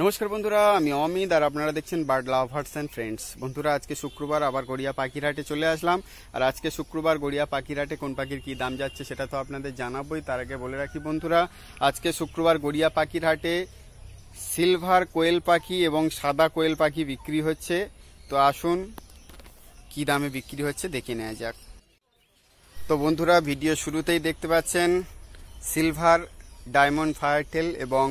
নমস্কার বন্ধুরা আমি অমিত আর আপনারা দেখছেন বার্ড লাভার্স অ্যান্ড ফ্রেন্ডস বন্ধুরা আজকে শুক্রবার আবার গড়িয়া পাখিরহাটে চলে আসলাম আর আজকে শুক্রবার গড়িয়া পাখিরহাটে কোন পাখির কি দাম যাচ্ছে সেটা তো আপনাদের জানাবোই তার আগে বলে রাখি বন্ধুরা আজকে শুক্রবার গড়িয়া পাখিরহাটে সিলভার কোয়েল পাখি এবং সাদা কোয়েল পাখি বিক্রি হচ্ছে তো আসুন কি দামে বিক্রি হচ্ছে দেখে নেওয়া যাক তো বন্ধুরা ভিডিও শুরুতেই দেখতে পাচ্ছেন সিলভার ডায়মন্ড ফায়ারটেল এবং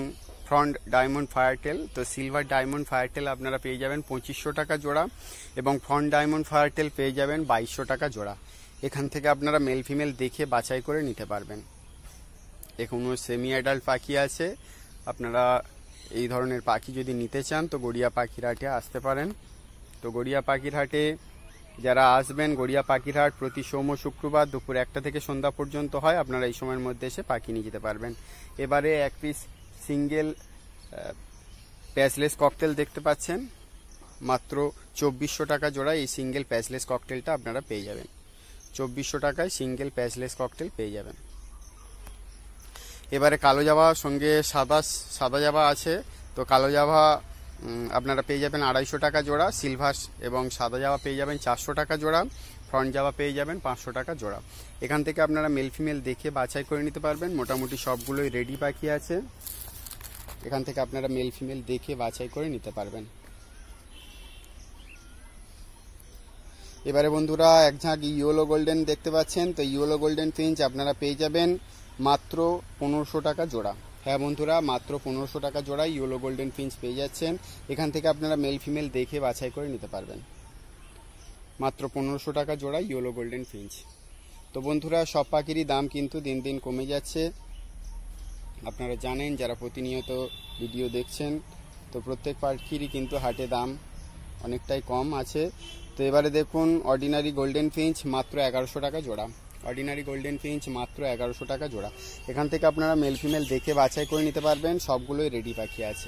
ফ্রন্ট ডায়মন্ড ফায়ারটেল তো সিলভার ডায়মন্ড ফায়ারটেল আপনারা পেয়ে যাবেন পঁচিশশো টাকা জোড়া এবং ফ্রন্ট ডায়মন্ড ফায়ারটেল পেয়ে যাবেন বাইশশো টাকা জোড়া এখান থেকে আপনারা মেল ফিমেল দেখে বাছাই করে নিতে পারবেন এখনও সেমি অ্যাডাল্ট পাখি আছে আপনারা এই ধরনের পাখি যদি নিতে চান তো গড়িয়া পাখির হাটে আসতে পারেন তো গড়িয়া পাখির হাটে যারা আসবেন গড়িয়া পাখির হাট প্রতি সোম শুক্রবার দুপুর একটা থেকে সন্ধ্যা পর্যন্ত হয় আপনারা এই সময়ের মধ্যে এসে পাখি নিয়ে যেতে পারবেন এবারে এক পিস সিঙ্গেল প্যাচলেস ককটেল দেখতে পাচ্ছেন মাত্র চব্বিশশো টাকা জোড়া এই সিঙ্গেল প্যাচলেস ককটেলটা আপনারা পেয়ে যাবেন চব্বিশশো টাকায় সিঙ্গেল প্যাচলেস ককটেল পেয়ে যাবেন এবারে কালো জাভা সঙ্গে সাদা সাদা জাভা আছে তো কালো জাভা আপনারা পেয়ে যাবেন আড়াইশো টাকা জোড়া সিলভার এবং সাদা জাভা পেয়ে যাবেন চারশো টাকা জোড়া ফ্রন্ট জাভা পেয়ে যাবেন পাঁচশো টাকা জোড়া এখান থেকে আপনারা মেল ফিমেল দেখে বাছাই করে নিতে পারবেন মোটামুটি সবগুলোই রেডি পাখি আছে এখান থেকে আপনারা মেল ফিমেল দেখে বাছাই করে নিতে পারবেন এবারে বন্ধুরা এক ঝাঁক ইয়েলো গোল্ডেন দেখতে পাচ্ছেন তো ইয়েলো গোল্ডেন ফিঞ্চ আপনারা পেয়ে যাবেন মাত্র পনেরোশো টাকা জোড়া হ্যাঁ বন্ধুরা মাত্র পনেরোশো টাকা জোড়া ইয়েলো গোল্ডেন ফিঞ্চ পেয়ে যাচ্ছেন এখান থেকে আপনারা মেল ফিমেল দেখে বাছাই করে নিতে পারবেন মাত্র পনেরোশো টাকা জোড়া ইয়েলো গোল্ডেন ফিঞ্চ তো বন্ধুরা সব পাখিরই দাম কিন্তু দিন দিন কমে যাচ্ছে আপনারা জানেন যারা প্রতিনিয়ত ভিডিও দেখছেন তো প্রত্যেক পাখিরই কিন্তু হাটে দাম অনেকটাই কম আছে তো এবারে দেখুন অর্ডিনারি গোল্ডেন ফিঞ্চ মাত্র এগারোশো টাকা জোড়া অর্ডিনারি গোল্ডেন ফিঞ্চ মাত্র এগারোশো টাকা জোড়া এখান থেকে আপনারা মেল ফিমেল দেখে বাছাই করে নিতে পারবেন সবগুলোই রেডি পাখি আছে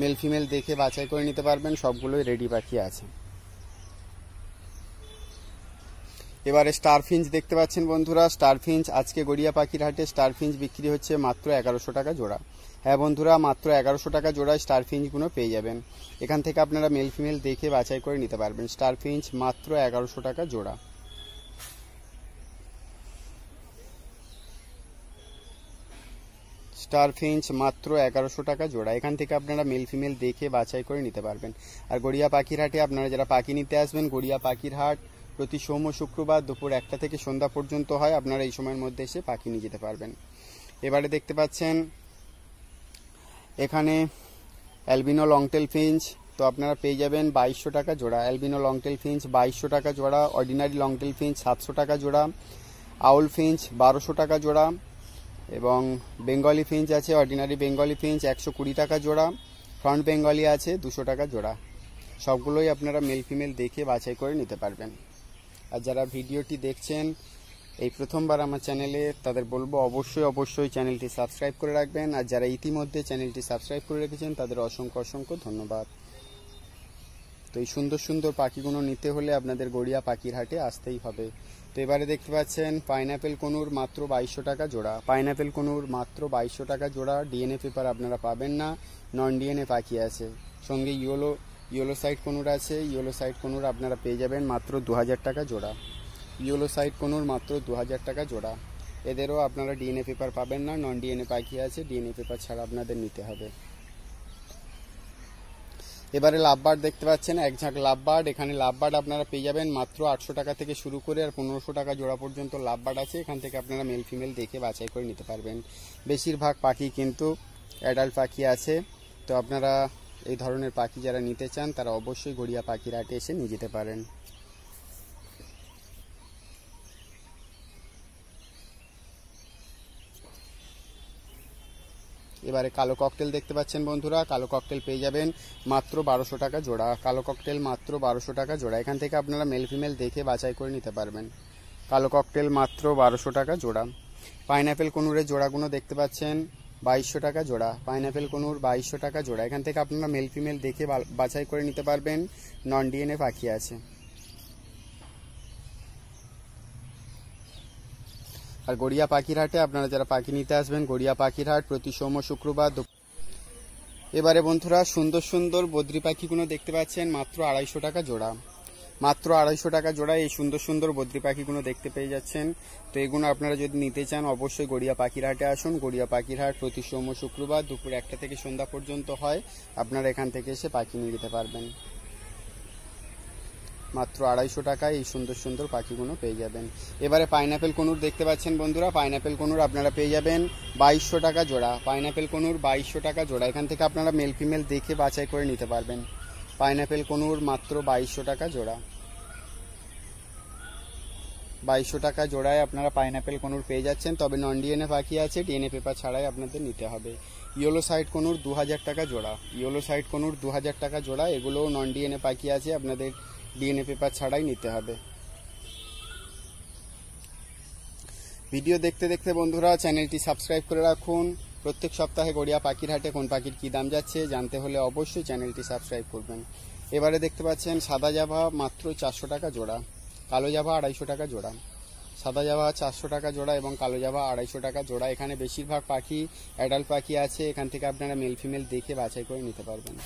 মেল ফিমেল দেখে বাছাই করে নিতে পারবেন সবগুলোই রেডি পাখি আছে এবারে স্টার ফিঞ্চ দেখতে পাচ্ছেন বন্ধুরা স্টার ফিঞ্চ আজকে গড়িয়া পাখির হাটে স্টার ফিঞ্চ বিক্রি হচ্ছে মাত্র এগারোশো টাকা জোড়া হ্যাঁ বন্ধুরা মাত্র এগারোশো টাকা জোড়ায় স্টার ফিঞ্চগুলো পেয়ে যাবেন এখান থেকে আপনারা মেল ফিমেল দেখে বাছাই করে নিতে পারবেন স্টার ফিঞ্চ মাত্র এগারোশো টাকা জোড়া স্টার ফিঞ্চ মাত্র এগারোশো টাকা জোড়া এখান থেকে আপনারা মেল ফিমেল দেখে বাছাই করে নিতে পারবেন আর গড়িয়া পাখির হাটে আপনারা যারা পাখি নিতে আসবেন গড়িয়া পাখির হাট প্রতি সোম ও শুক্রবার দুপুর একটা থেকে সন্ধ্যা পর্যন্ত হয় আপনারা এই সময়ের মধ্যে এসে পাখি নিয়ে যেতে পারবেন এবারে দেখতে পাচ্ছেন এখানে অ্যালবিনো লংটেল ফিঞ্চ তো আপনারা পেয়ে যাবেন বাইশশো টাকা জোড়া অ্যালবিনো লংটেল ফিঞ্চ বাইশশো টাকা জোড়া অর্ডিনারি লংটেল ফিঞ্চ সাতশো টাকা জোড়া আউল ফিঞ্চ বারোশো টাকা জোড়া এবং বেঙ্গলি ফিঞ্চ আছে অর্ডিনারি বেঙ্গলি ফিঞ্চ একশো কুড়ি টাকা জোড়া ফ্রন্ট বেঙ্গলি আছে দুশো টাকা জোড়া সবগুলোই আপনারা মেল ফিমেল দেখে বাছাই করে নিতে পারবেন আর যারা ভিডিওটি দেখছেন এই প্রথমবার আমার চ্যানেলে তাদের বলবো অবশ্যই অবশ্যই চ্যানেলটি সাবস্ক্রাইব করে রাখবেন আর যারা ইতিমধ্যে চ্যানেলটি সাবস্ক্রাইব করে রেখেছেন তাদের অসংখ্য অসংখ্য ধন্যবাদ তো এই সুন্দর সুন্দর পাখিগুলো নিতে হলে আপনাদের গড়িয়া পাখির হাটে আসতেই হবে তো এবারে দেখতে পাচ্ছেন পাইনাপেল কোনুর মাত্র বাইশশো টাকা জোড়া পাইনাপেল কোনুর মাত্র বাইশশো টাকা জোড়া ডিএনএ পেপার আপনারা পাবেন না নন ডিএনএ পাখি আছে সঙ্গে ইয়োলো ইয়েলো সাইড কনুর আছে ইয়েলো সাইড কনুর আপনারা পেয়ে যাবেন মাত্র দু টাকা জোড়া ইয়েলো সাইড কনুর মাত্র দু টাকা জোড়া এদেরও আপনারা ডিএনএ পেপার পাবেন না নন ডিএনএ পাখি আছে ডিএনএ পেপার ছাড়া আপনাদের নিতে হবে এবারে লাভবার দেখতে পাচ্ছেন এক ঝাঁক লাভবার্ড এখানে লাভবার্ড আপনারা পেয়ে যাবেন মাত্র আটশো টাকা থেকে শুরু করে আর পনেরোশো টাকা জোড়া পর্যন্ত লাভবার্ড আছে এখান থেকে আপনারা মেল ফিমেল দেখে বাছাই করে নিতে পারবেন বেশিরভাগ পাখি কিন্তু অ্যাডাল্ট পাখি আছে তো আপনারা এই ধরনের পাখি যারা নিতে চান তারা অবশ্যই গড়িয়া পাখির আটে এসে নিয়ে যেতে পারেন এবারে কালো ককটেল দেখতে পাচ্ছেন বন্ধুরা কালো ককটেল পেয়ে যাবেন মাত্র বারোশো টাকা জোড়া কালো ককটেল মাত্র বারোশো টাকা জোড়া এখান থেকে আপনারা মেল ফিমেল দেখে বাছাই করে নিতে পারবেন কালো ককটেল মাত্র বারোশো টাকা জোড়া পাইনঅ্যাপেল কোনুরের জোড়াগুলো দেখতে পাচ্ছেন বাইশশো টাকা জোড়া পাইনাপেল কনুর বাইশশো টাকা জোড়া এখান থেকে আপনারা মেল ফিমেল দেখে বাছাই করে নিতে পারবেন নন ডিএনএ পাখি আছে আর গড়িয়া পাখির হাটে আপনারা যারা পাখি নিতে আসবেন গড়িয়া পাখির হাট প্রতি সোম শুক্রবার এবারে বন্ধুরা সুন্দর সুন্দর বদ্রি পাখিগুলো দেখতে পাচ্ছেন মাত্র আড়াইশো টাকা জোড়া মাত্র আড়াইশো টাকা জোড়ায় এই সুন্দর সুন্দর বদ্রি পাখিগুলো দেখতে পেয়ে যাচ্ছেন তো এগুলো আপনারা যদি নিতে চান অবশ্যই গড়িয়া পাখিরহাটে আসুন গড়িয়া পাখিরহাট প্রতি সোম শুক্রবার দুপুর একটা থেকে সন্ধ্যা পর্যন্ত হয় আপনারা এখান থেকে এসে পাখি নিয়ে যেতে পারবেন মাত্র আড়াইশো টাকায় এই সুন্দর সুন্দর পাখিগুলো পেয়ে যাবেন এবারে পাইনাপেল কনুর দেখতে পাচ্ছেন বন্ধুরা পাইনাপেল কনুর আপনারা পেয়ে যাবেন বাইশশো টাকা জোড়া পাইনাপেল কনুর বাইশশো টাকা জোড়া এখান থেকে আপনারা মেল ফিমেল দেখে বাছাই করে নিতে পারবেন পাইনাপেল কনুর মাত্র বাইশশো টাকা জোড়া বাইশশো টাকা জোড়ায় আপনারা পাইনাপেল কোনুর পেয়ে যাচ্ছেন তবে নন ডিএনএ পাখি আছে ডিএনএ পেপার ছাড়াই আপনাদের নিতে হবে ইয়েলো সাইড কোনুর দু হাজার টাকা জোড়া ইয়েলো সাইড কোনুর দু হাজার টাকা জোড়া এগুলোও নন ডিএনএ পাখি আছে আপনাদের ডিএনএ পেপার ছাড়াই নিতে হবে ভিডিও দেখতে দেখতে বন্ধুরা চ্যানেলটি সাবস্ক্রাইব করে রাখুন প্রত্যেক সপ্তাহে গড়িয়া পাখির হাটে কোন পাখির কী দাম যাচ্ছে জানতে হলে অবশ্যই চ্যানেলটি সাবস্ক্রাইব করবেন এবারে দেখতে পাচ্ছেন সাদা জাভা মাত্র চারশো টাকা জোড়া কালো জাভা আড়াইশো টাকা জোড়া সাদা জাভা চারশো টাকা জোড়া এবং কালো জাভা আড়াইশো টাকা জোড়া এখানে বেশিরভাগ পাখি অ্যাডাল্ট পাখি আছে এখান থেকে আপনারা মেল ফিমেল দেখে বাছাই করে নিতে পারবেন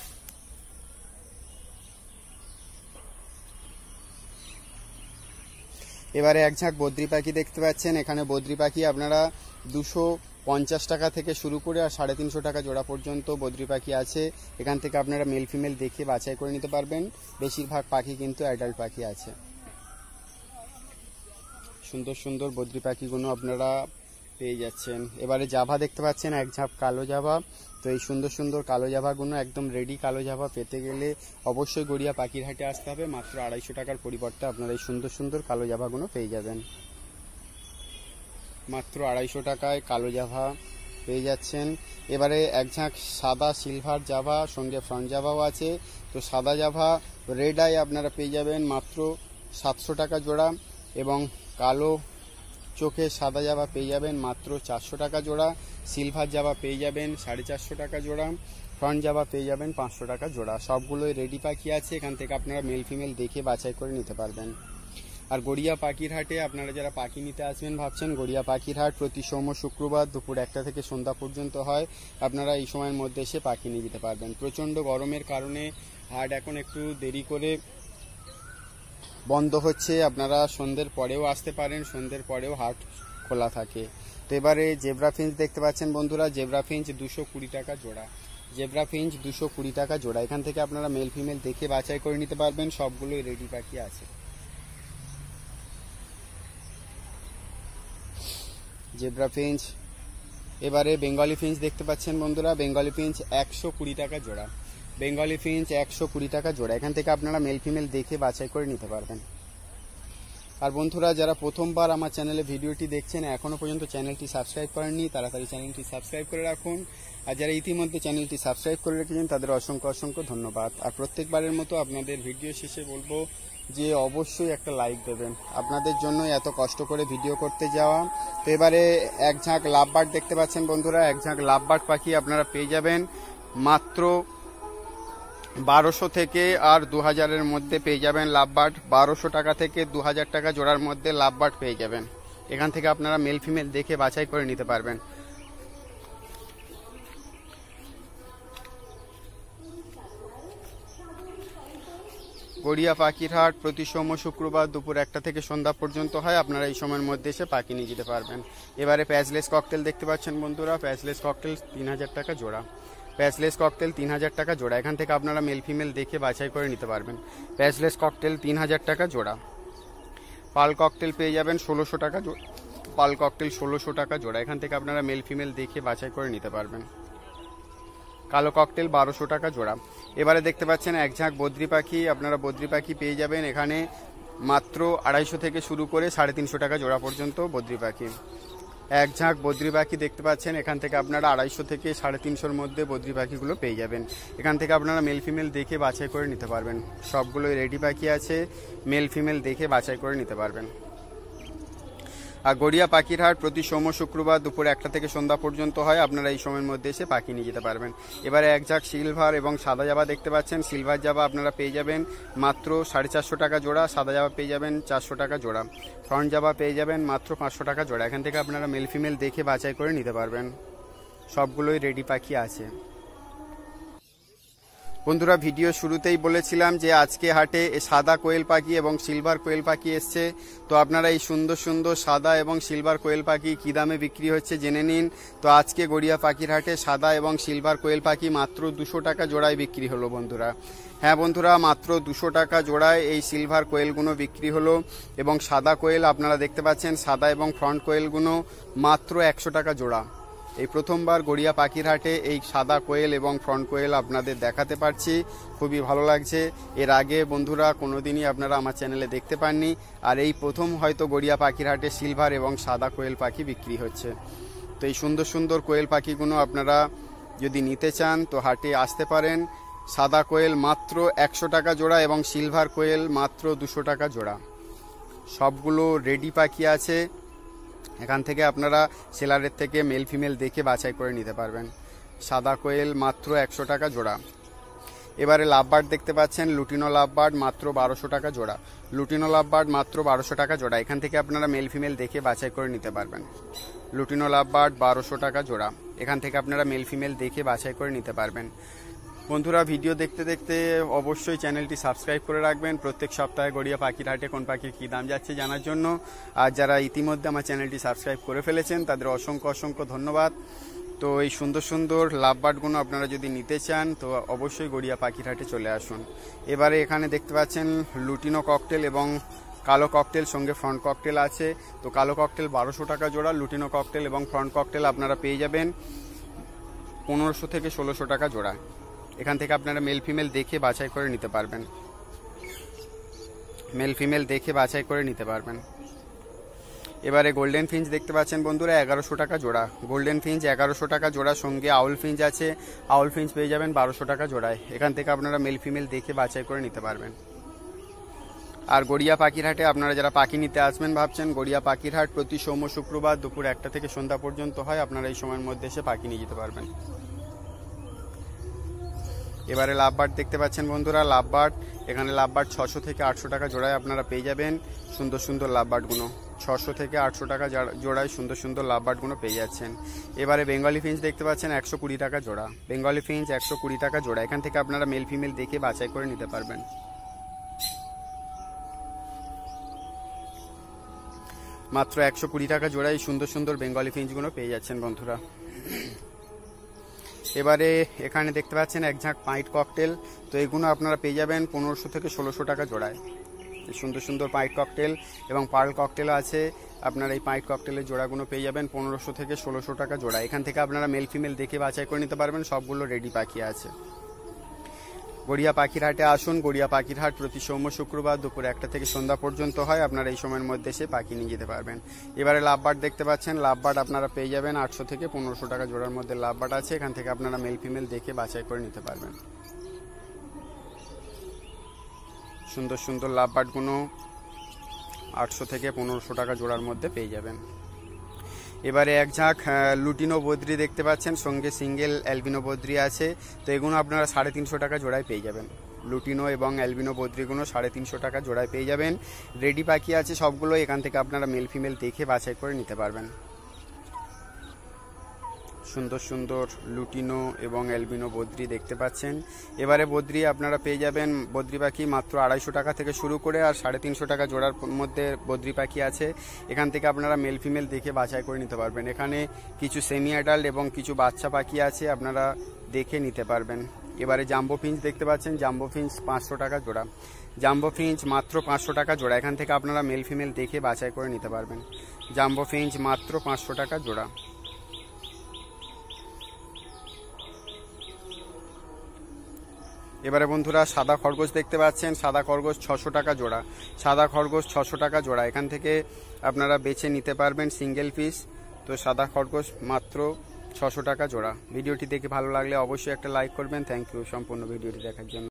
এবারে এক ঝাঁক বদ্রি পাখি দেখতে পাচ্ছেন এখানে বদ্রি পাখি আপনারা দুশো পঞ্চাশ টাকা থেকে শুরু করে আর সাড়ে তিনশো টাকা জোড়া পর্যন্ত বদ্রি পাখি আছে এখান থেকে আপনারা মেল ফিমেল দেখে বাছাই করে নিতে পারবেন বেশিরভাগ পাখি কিন্তু অ্যাডাল্ট পাখি আছে সুন্দর সুন্দর বদ্রি পাখিগুলো আপনারা পেয়ে যাচ্ছেন এবারে জাভা দেখতে পাচ্ছেন এক ঝাঁপ কালো জাভা তো এই সুন্দর সুন্দর কালো জাভাগুলো একদম রেডি কালো জাভা পেতে গেলে অবশ্যই গড়িয়া পাখির হাটে আসতে হবে মাত্র আড়াইশো টাকার পরিবর্তে আপনারা এই সুন্দর সুন্দর কালো জাভাগুলো পেয়ে যাবেন মাত্র আড়াইশো টাকায় কালো জাভা পেয়ে যাচ্ছেন এবারে এক ঝাঁক সাদা সিলভার জাভা সঙ্গে ফ্রন্ট জাভাও আছে তো সাদা জাভা রেড আই আপনারা পেয়ে যাবেন মাত্র সাতশো টাকা জোড়া এবং কালো চোখে সাদা জাবা পেয়ে যাবেন মাত্র চারশো টাকা জোড়া সিলভার জাবা পেয়ে যাবেন সাড়ে চারশো টাকা জোড়া ফ্রন্ট জাবা পেয়ে যাবেন পাঁচশো টাকা জোড়া সবগুলোই রেডি পাখি আছে এখান থেকে আপনারা মেল ফিমেল দেখে বাছাই করে নিতে পারবেন আর গড়িয়া পাখির হাটে আপনারা যারা পাখি নিতে আসবেন ভাবছেন গড়িয়া পাখির হাট প্রতি সোম শুক্রবার দুপুর একটা থেকে সন্ধ্যা পর্যন্ত হয় আপনারা এই সময়ের মধ্যে এসে পাখি নিয়ে যেতে পারবেন প্রচণ্ড গরমের কারণে হাট এখন একটু দেরি করে বন্ধ হচ্ছে আপনারা সন্ধ্যের পরেও আসতে পারেন সন্ধ্যের পরেও হাট খোলা থাকে তো এবারে জেব্রা ফিঞ্চ দেখতে পাচ্ছেন বন্ধুরা জেব্রা ফিঞ্চ দুশো কুড়ি টাকা জোড়া জেব্রা ফিঞ্চ দুশো কুড়ি টাকা জোড়া এখান থেকে আপনারা মেল ফিমেল দেখে বাছাই করে নিতে পারবেন সবগুলোই রেডি পাখি আছে জেব্রা ফিঞ্চ এবারে বেঙ্গলি ফিঞ্চ দেখতে পাচ্ছেন বন্ধুরা বেঙ্গলি ফিঞ্চ একশো কুড়ি টাকা জোড়া বেঙ্গলি ফিঞ্চ একশো কুড়ি টাকা জোড়া এখান থেকে আপনারা মেল ফিমেল দেখে বাছাই করে নিতে পারবেন আর বন্ধুরা যারা প্রথমবার আমার চ্যানেলে ভিডিওটি দেখছেন এখনও পর্যন্ত চ্যানেলটি সাবস্ক্রাইব করেননি তাড়াতাড়ি চ্যানেলটি সাবস্ক্রাইব করে রাখুন আর যারা ইতিমধ্যে চ্যানেলটি সাবস্ক্রাইব করে রেখেছেন তাদের অসংখ্য অসংখ্য ধন্যবাদ আর প্রত্যেকবারের মতো আপনাদের ভিডিও শেষে বলবো যে অবশ্যই একটা লাইক দেবেন আপনাদের জন্য এত কষ্ট করে ভিডিও করতে যাওয়া তো এবারে এক ঝাঁক লাভবার্ড দেখতে পাচ্ছেন বন্ধুরা এক ঝাঁক লাভবার্ড পাখি আপনারা পেয়ে যাবেন মাত্র বারোশো থেকে আর দু হাজারের মধ্যে পেয়ে যাবেন লাভবার্ড বারোশো টাকা থেকে দু হাজার টাকা জোড়ার মধ্যে লাভবার্ড পেয়ে যাবেন এখান থেকে আপনারা মেল ফিমেল দেখে বাছাই করে নিতে পারবেন গড়িয়া পাখির হাট প্রতি সোম শুক্রবার দুপুর একটা থেকে সন্ধ্যা পর্যন্ত হয় আপনারা এই সময়ের মধ্যে এসে পাখি নিয়ে যেতে পারবেন এবারে প্যাচলেস ককটেল দেখতে পাচ্ছেন বন্ধুরা প্যাচলেস ককটেল তিন হাজার টাকা জোড়া প্যাসলেস ককটেল তিন হাজার টাকা জোড়া এখান থেকে আপনারা মেল ফিমেল দেখে বাছাই করে নিতে পারবেন প্যাসলেস ককটেল তিন হাজার টাকা জোড়া পাল ককটেল পেয়ে যাবেন ষোলোশো টাকা পাল ককটেল ষোলোশো টাকা জোড়া এখান থেকে আপনারা মেল ফিমেল দেখে বাছাই করে নিতে পারবেন কালো ককটেল বারোশো টাকা জোড়া এবারে দেখতে পাচ্ছেন এক ঝাঁক বদ্রি পাখি আপনারা বদ্রি পাখি পেয়ে যাবেন এখানে মাত্র আড়াইশো থেকে শুরু করে সাড়ে তিনশো টাকা জোড়া পর্যন্ত বদ্রি পাখি এক ঝাঁক বদ্রি পাখি দেখতে পাচ্ছেন এখান থেকে আপনারা আড়াইশো থেকে সাড়ে তিনশোর মধ্যে বদ্রি পাখিগুলো পেয়ে যাবেন এখান থেকে আপনারা মেল ফিমেল দেখে বাছাই করে নিতে পারবেন সবগুলোই রেডি পাখি আছে মেল ফিমেল দেখে বাছাই করে নিতে পারবেন গড়িয়া পাখির হাট প্রতি সোম শুক্রবার দুপুর একটা থেকে সন্ধ্যা পর্যন্ত হয় আপনারা এই সময়ের মধ্যে এসে পাখি নিয়ে যেতে পারবেন এবারে এক ঝাঁক সিলভার এবং সাদা জাবা দেখতে পাচ্ছেন সিলভার জাবা আপনারা পেয়ে যাবেন মাত্র সাড়ে চারশো টাকা জোড়া সাদা জাবা পেয়ে যাবেন চারশো টাকা জোড়া ফ্রন্ট জাবা পেয়ে যাবেন মাত্র পাঁচশো টাকা জোড়া এখান থেকে আপনারা মেল ফিমেল দেখে বাছাই করে নিতে পারবেন সবগুলোই রেডি পাখি আছে বন্ধুরা ভিডিও শুরুতেই বলেছিলাম যে আজকে হাটে সাদা কোয়েল পাখি এবং সিলভার কোয়েল পাখি এসছে তো আপনারা এই সুন্দর সুন্দর সাদা এবং সিলভার কোয়েল পাখি কী দামে বিক্রি হচ্ছে জেনে নিন তো আজকে গড়িয়া পাখির হাটে সাদা এবং সিলভার কোয়েল পাখি মাত্র দুশো টাকা জোড়ায় বিক্রি হলো বন্ধুরা হ্যাঁ বন্ধুরা মাত্র দুশো টাকা জোড়ায় এই সিলভার কোয়েলগুলো বিক্রি হলো এবং সাদা কোয়েল আপনারা দেখতে পাচ্ছেন সাদা এবং ফ্রন্ট কোয়েলগুলো মাত্র একশো টাকা জোড়া এই প্রথমবার গড়িয়া পাখিরহাটে এই সাদা কোয়েল এবং ফ্রন্ট কোয়েল আপনাদের দেখাতে পারছি খুবই ভালো লাগছে এর আগে বন্ধুরা কোনোদিনই আপনারা আমার চ্যানেলে দেখতে পাননি আর এই প্রথম হয়তো গড়িয়া পাখিরহাটে সিলভার এবং সাদা কোয়েল পাখি বিক্রি হচ্ছে তো এই সুন্দর সুন্দর কোয়েল পাখিগুলো আপনারা যদি নিতে চান তো হাটে আসতে পারেন সাদা কোয়েল মাত্র একশো টাকা জোড়া এবং সিলভার কোয়েল মাত্র দুশো টাকা জোড়া সবগুলো রেডি পাখি আছে এখান থেকে আপনারা সেলারের থেকে মেল ফিমেল দেখে বাছাই করে নিতে পারবেন সাদা কোয়েল মাত্র একশো টাকা জোড়া এবারে লাভবার্ড দেখতে পাচ্ছেন লুটিনো লাভবার্ড মাত্র বারোশো টাকা জোড়া লুটিনো লাভবার্ড মাত্র বারোশো টাকা জোড়া এখান থেকে আপনারা মেল ফিমেল দেখে বাছাই করে নিতে পারবেন লুটিনো লাভবার্ড বারোশো টাকা জোড়া এখান থেকে আপনারা মেল ফিমেল দেখে বাছাই করে নিতে পারবেন বন্ধুরা ভিডিও দেখতে দেখতে অবশ্যই চ্যানেলটি সাবস্ক্রাইব করে রাখবেন প্রত্যেক সপ্তাহে গড়িয়া পাখির হাটে কোন পাখির কী দাম যাচ্ছে জানার জন্য আর যারা ইতিমধ্যে আমার চ্যানেলটি সাবস্ক্রাইব করে ফেলেছেন তাদের অসংখ্য অসংখ্য ধন্যবাদ তো এই সুন্দর সুন্দর লাভবার্ডগুলো আপনারা যদি নিতে চান তো অবশ্যই গড়িয়া পাখির হাটে চলে আসুন এবারে এখানে দেখতে পাচ্ছেন লুটিনো ককটেল এবং কালো ককটেল সঙ্গে ফ্রন্ট ককটেল আছে তো কালো ককটেল বারোশো টাকা জোড়া লুটিনো ককটেল এবং ফ্রন্ট ককটেল আপনারা পেয়ে যাবেন পনেরোশো থেকে ষোলোশো টাকা জোড়া এখান থেকে আপনারা মেল ফিমেল দেখে বাছাই করে নিতে পারবেন মেল ফিমেল দেখে বাছাই করে নিতে পারবেন এবারে গোল্ডেন ফিঞ্চ দেখতে পাচ্ছেন বন্ধুরা এগারোশো টাকা জোড়া গোল্ডেন ফিঞ্চ এগারোশো টাকা জোড়া সঙ্গে আউল ফিঞ্চ আছে আউল ফিঞ্চ পেয়ে যাবেন বারোশো টাকা জোড়ায় এখান থেকে আপনারা মেল ফিমেল দেখে বাছাই করে নিতে পারবেন আর গড়িয়া পাখিরহাটে আপনারা যারা পাখি নিতে আসবেন ভাবছেন গড়িয়া পাখিরহাট প্রতি সোম শুক্রবার দুপুর একটা থেকে সন্ধ্যা পর্যন্ত হয় আপনারা এই সময়ের মধ্যে এসে পাখি নিয়ে যেতে পারবেন এবারে বার্ড দেখতে পাচ্ছেন বন্ধুরা বার্ড এখানে বার্ড ছশো থেকে আটশো টাকা জোড়ায় আপনারা পেয়ে যাবেন সুন্দর সুন্দর বার্ডগুলো ছশো থেকে আটশো টাকা জোড়ায় সুন্দর সুন্দর বার্ডগুলো পেয়ে যাচ্ছেন এবারে বেঙ্গলি ফিঞ্চ দেখতে পাচ্ছেন একশো কুড়ি টাকা জোড়া বেঙ্গলি ফিঞ্চ একশো কুড়ি টাকা জোড়া এখান থেকে আপনারা মেল ফিমেল দেখে বাছাই করে নিতে পারবেন মাত্র একশো কুড়ি টাকা জোড়ায় সুন্দর সুন্দর বেঙ্গলি ফিঞ্চগুলো পেয়ে যাচ্ছেন বন্ধুরা এবারে এখানে দেখতে পাচ্ছেন এক ঝাঁক পাইট ককটেল তো এগুলো আপনারা পেয়ে যাবেন পনেরোশো থেকে ষোলোশো টাকা জোড়ায় সুন্দর সুন্দর পাইট ককটেল এবং পার্ল ককটেল আছে আপনারা এই পাইট ককটেলের জোড়াগুলো পেয়ে যাবেন পনেরোশো থেকে ষোলোশো টাকা জোড়া এখান থেকে আপনারা মেল ফিমেল দেখে বাছাই করে নিতে পারবেন সবগুলো রেডি পাখি আছে গড়িয়া পাখিরহাটে আসুন গড়িয়া পাখিরহাট প্রতি সৌম্য শুক্রবার দুপুর একটা থেকে সন্ধ্যা পর্যন্ত হয় আপনারা এই সময়ের মধ্যে এসে পাখি নিয়ে যেতে পারবেন এবারে লাভবার্ড দেখতে পাচ্ছেন লাভবার্ড আপনারা পেয়ে যাবেন আটশো থেকে পনেরোশো টাকা জোড়ার মধ্যে লাভবার্ড আছে এখান থেকে আপনারা মেল ফিমেল দেখে বাছাই করে নিতে পারবেন সুন্দর সুন্দর লাভবার্ডগুলো আটশো থেকে পনেরোশো টাকা জোড়ার মধ্যে পেয়ে যাবেন এবারে এক ঝাঁক লুটিনো বদ্রি দেখতে পাচ্ছেন সঙ্গে সিঙ্গেল অ্যালবিনো বদ্রি আছে তো এগুলো আপনারা সাড়ে তিনশো টাকা জোড়ায় পেয়ে যাবেন লুটিনো এবং অ্যালবিনো বদ্রিগুলো সাড়ে তিনশো টাকা জোড়ায় পেয়ে যাবেন রেডি পাখি আছে সবগুলো এখান থেকে আপনারা মেল ফিমেল দেখে বাছাই করে নিতে পারবেন সুন্দর সুন্দর লুটিনো এবং অ্যালবিনো বদ্রি দেখতে পাচ্ছেন এবারে বদ্রি আপনারা পেয়ে যাবেন বদ্রি পাখি মাত্র আড়াইশো টাকা থেকে শুরু করে আর সাড়ে তিনশো টাকা জোড়ার মধ্যে বদ্রি পাখি আছে এখান থেকে আপনারা মেল ফিমেল দেখে বাছাই করে নিতে পারবেন এখানে কিছু সেমি অ্যাডাল্ট এবং কিছু বাচ্চা পাখি আছে আপনারা দেখে নিতে পারবেন এবারে জাম্বো ফিঞ্চ দেখতে পাচ্ছেন জাম্বো ফিঞ্চ পাঁচশো টাকা জোড়া জাম্বো ফিঞ্চ মাত্র পাঁচশো টাকা জোড়া এখান থেকে আপনারা মেল ফিমেল দেখে বাছাই করে নিতে পারবেন জাম্বো ফিঞ্চ মাত্র পাঁচশো টাকা জোড়া এবারে বন্ধুরা সাদা খরগোশ দেখতে পাচ্ছেন সাদা খরগোশ ছশো টাকা জোড়া সাদা খরগোশ ছশো টাকা জোড়া এখান থেকে আপনারা বেছে নিতে পারবেন সিঙ্গেল পিস তো সাদা খরগোশ মাত্র ছশো টাকা জোড়া ভিডিওটি দেখে ভালো লাগলে অবশ্যই একটা লাইক করবেন থ্যাংক ইউ সম্পূর্ণ ভিডিওটি দেখার জন্য